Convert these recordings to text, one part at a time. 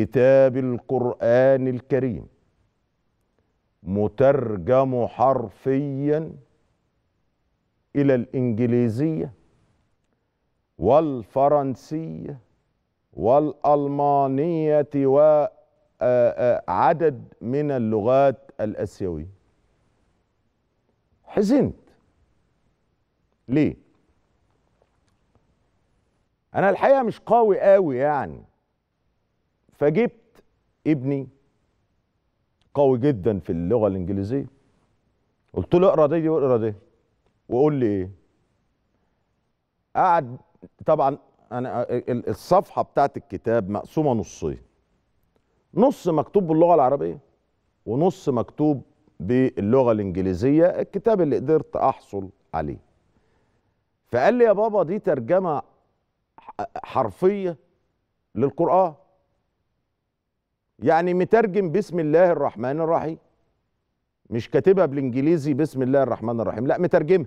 كتاب القرآن الكريم مترجم حرفيا إلى الإنجليزية والفرنسية والألمانية وعدد آه، آه، من اللغات الآسيوية حزنت ليه؟ أنا الحقيقة مش قوي قوي يعني فجبت ابني قوي جدا في اللغه الانجليزيه قلت له اقرا دي واقرا دي وقول لي ايه قعد طبعا انا الصفحه بتاعت الكتاب مقسومه نصين نص مكتوب باللغه العربيه ونص مكتوب باللغه الانجليزيه الكتاب اللي قدرت احصل عليه فقال لي يا بابا دي ترجمه حرفيه للقران يعني مترجم بسم الله الرحمن الرحيم مش كاتبها بالانجليزي بسم الله الرحمن الرحيم لا مترجمها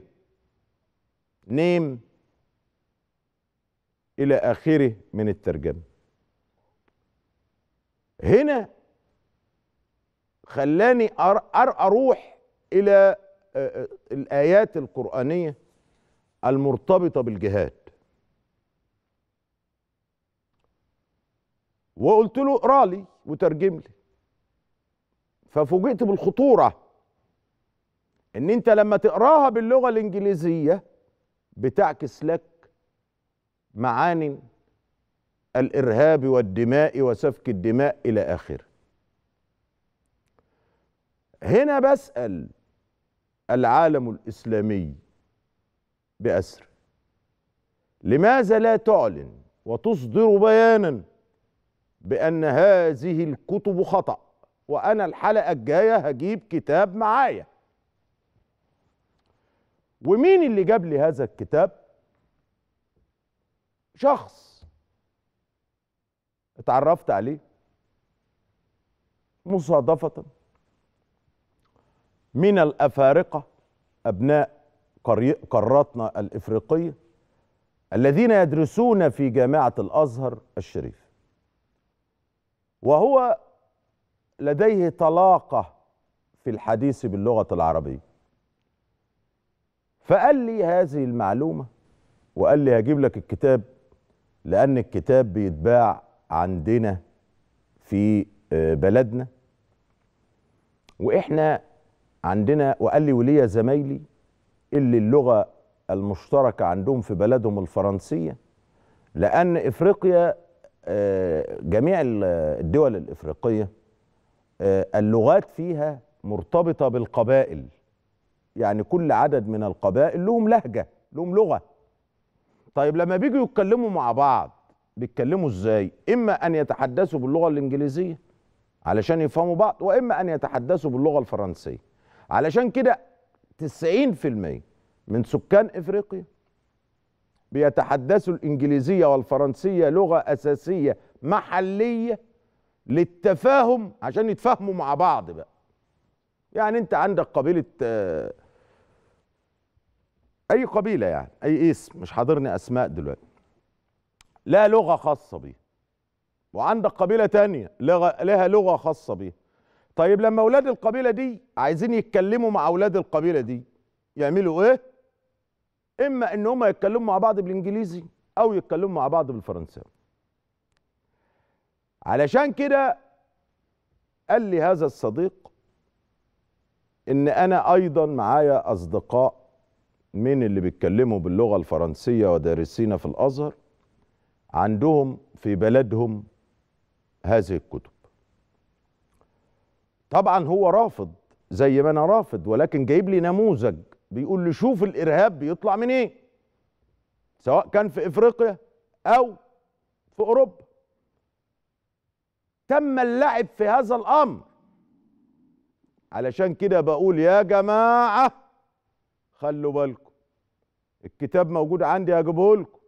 نيم الى اخره من الترجمه هنا خلاني اروح الى الايات القرانيه المرتبطه بالجهاد وقلت له اقرا لي وترجم لي ففوجئت بالخطوره ان انت لما تقراها باللغه الانجليزيه بتعكس لك معاني الارهاب والدماء وسفك الدماء الى اخره هنا بسال العالم الاسلامي باسر لماذا لا تعلن وتصدر بيانا بأن هذه الكتب خطأ وأنا الحلقة الجاية هجيب كتاب معايا ومين اللي جاب لي هذا الكتاب شخص اتعرفت عليه مصادفة من الأفارقة أبناء قارتنا الإفريقية الذين يدرسون في جامعة الأزهر الشريف وهو لديه طلاقة في الحديث باللغة العربية فقال لي هذه المعلومة وقال لي هجيب لك الكتاب لأن الكتاب بيتباع عندنا في آه، بلدنا وإحنا عندنا وقال لي وليا زمايلي اللي اللغة المشتركة عندهم في بلدهم الفرنسية لأن إفريقيا آه، جميع الدول الافريقيه آه، اللغات فيها مرتبطه بالقبائل يعني كل عدد من القبائل لهم لهجه لهم لغه طيب لما بيجوا يتكلموا مع بعض بيتكلموا ازاي اما ان يتحدثوا باللغه الانجليزيه علشان يفهموا بعض واما ان يتحدثوا باللغه الفرنسيه علشان كده 90% من سكان افريقيا بيتحدثوا الإنجليزية والفرنسية لغة أساسية محلية للتفاهم عشان يتفاهموا مع بعض بقى يعني أنت عندك قبيلة آه، أي قبيلة يعني أي اسم مش حاضرني أسماء دلوقتي لها لغة خاصة بيها وعندك قبيلة تانية لها لغة خاصة بيها طيب لما أولاد القبيلة دي عايزين يتكلموا مع أولاد القبيلة دي يعملوا إيه؟ اما ان هم يتكلموا مع بعض بالانجليزي او يتكلموا مع بعض بالفرنساوي علشان كده قال لي هذا الصديق ان انا ايضا معايا اصدقاء من اللي بيتكلموا باللغه الفرنسيه ودارسين في الازهر عندهم في بلدهم هذه الكتب طبعا هو رافض زي ما انا رافض ولكن جايب لي نموذج بيقول لي شوف الارهاب بيطلع من ايه سواء كان في افريقيا او في اوروبا تم اللعب في هذا الامر علشان كده بقول يا جماعه خلوا بالكم الكتاب موجود عندي هجيبه لكم